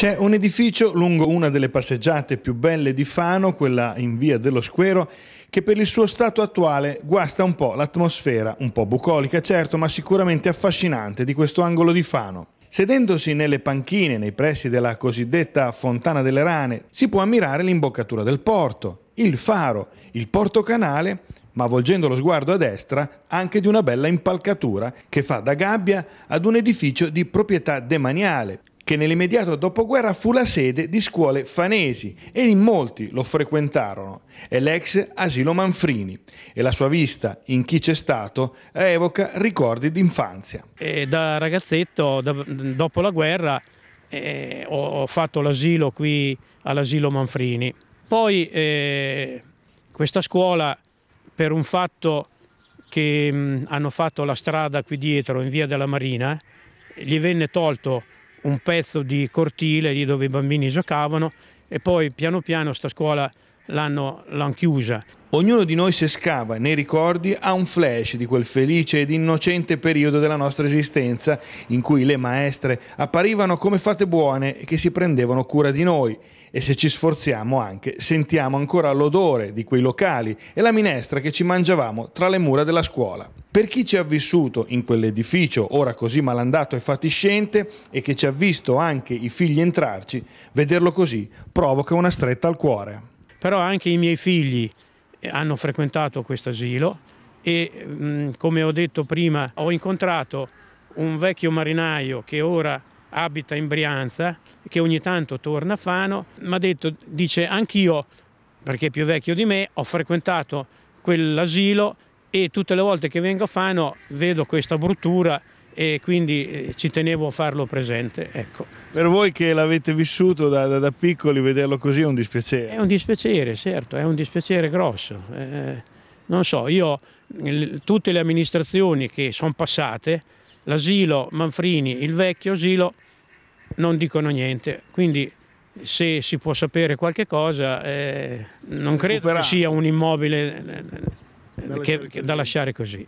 C'è un edificio lungo una delle passeggiate più belle di Fano, quella in via dello Squero, che per il suo stato attuale guasta un po' l'atmosfera, un po' bucolica certo, ma sicuramente affascinante di questo angolo di Fano. Sedendosi nelle panchine nei pressi della cosiddetta Fontana delle Rane, si può ammirare l'imboccatura del porto, il faro, il porto canale, ma volgendo lo sguardo a destra anche di una bella impalcatura che fa da gabbia ad un edificio di proprietà demaniale, che nell'immediato dopoguerra fu la sede di scuole fanesi e in molti lo frequentarono. È l'ex asilo Manfrini e la sua vista in chi c'è stato evoca ricordi d'infanzia. E da ragazzetto, da, dopo la guerra, eh, ho, ho, fatto l'asilo qui all'asilo Manfrini. Poi eh, questa scuola, per un fatto che mh, mm, hanno fatto la strada qui dietro in via della Marina, gli venne tolto un pezzo di cortile lì dove i bambini giocavano e poi piano piano sta scuola l'hanno, l'hanno chiusa. Ognuno di noi se scava nei ricordi ha un flash di quel felice ed innocente periodo della nostra esistenza in cui le maestre apparivano come fate buone e che si prendevano cura di noi e se ci sforziamo anche sentiamo ancora l'odore di quei locali e la minestra che ci mangiavamo tra le mura della scuola. Per chi ci ha vissuto in quell'edificio ora così malandato e fatiscente e che ci ha visto anche i figli entrarci, vederlo così provoca una stretta al cuore però anche i miei figli eh, hanno frequentato questo asilo e mm, come ho detto prima ho incontrato un vecchio marinaio che ora abita in Brianza che ogni tanto torna a Fano mi ha detto dice anch'io perché è più vecchio di me ho frequentato quell'asilo e tutte le volte che vengo a Fano vedo questa bruttura e quindi eh, ci tenevo a farlo presente. Ecco. Per voi che l'avete vissuto da, da, da, piccoli, vederlo così è un dispiacere. È un dispiacere, certo, è un dispiacere grosso. Eh, non so, io, tutte le amministrazioni che sono passate, l'asilo Manfrini, il vecchio asilo, non dicono niente. Quindi se si può sapere qualche cosa, eh, non credo che sia un immobile eh, che, che, da lasciare così.